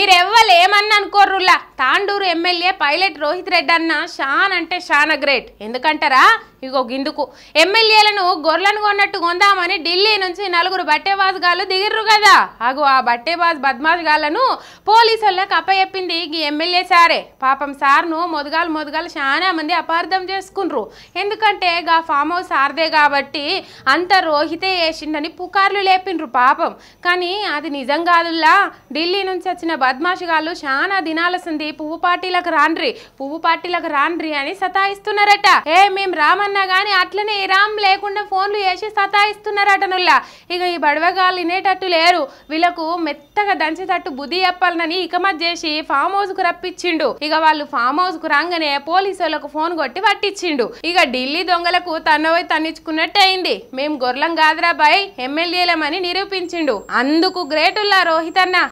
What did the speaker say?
మీరెవ్వరు ఏమన్నా అనుకోర్రులా Tandur MLA pilot Rohith Reddy అన్న షాన్ అంటే షాన్ గ్రేట్ ఎందుకంటారా ఇగో గిందుకు ఎమ్మెల్యేలను గొర్రెలను కొన్నట్టు కొందామని ఢిల్లీ నుంచి నలుగురు బట్టేబాజుగాళ్ళు దిగిర్రు కదా అగో ఆ బట్టేబాజ్ పోలీసు పోలీసులకు కప్పయెప్పింది ఈ ఎమ్మెల్యే సారే పాపం సార్ను మొదగాలు మొదగాలు చాలా మంది అపార్థం చేసుకుండ్రు ఎందుకంటే గా ఫామ్ హౌస్ సార్దే కాబట్టి అంత రోహితే వేసిండని పుకార్లు లేపిండ్రు పాపం కానీ అది నిజం కాదుల్లా ఢిల్లీ నుంచి వచ్చిన బద్మాషిగాళ్ళు చాలా దినాల పువ్వు పార్టీలకు రాండ్రి పువ్వు పార్టీలకు రాండ్రి అని సతాయిస్తున్నారట ఏ మేము రామన్నా గాని అట్లనే రామ్ లేకుండా ఫోన్లు వేసి సతాయిస్తున్నారట నుల్లా ఇక ఈ బడవగాలు వినేటట్టు లేరు వీళ్ళకు మెత్తగా దంచేటట్టు బుద్ధి చెప్పాలని ఇకమత్ చేసి ఫామ్ హౌస్ కు రప్పించిండు ఇక వాళ్ళు ఫామ్ హౌస్ కు రాగానే పోలీసు వాళ్ళకు ఫోన్ కొట్టి పట్టించిండు ఇక ఢిల్లీ దొంగలకు తన్నవై తన్నించుకున్నట్టే అయింది మేము గొర్లం గాదరాబాయ్ ఎమ్మెల్యేలమని నిరూపించిండు అందుకు గ్రేటుల్లా రోహిత్ అన్న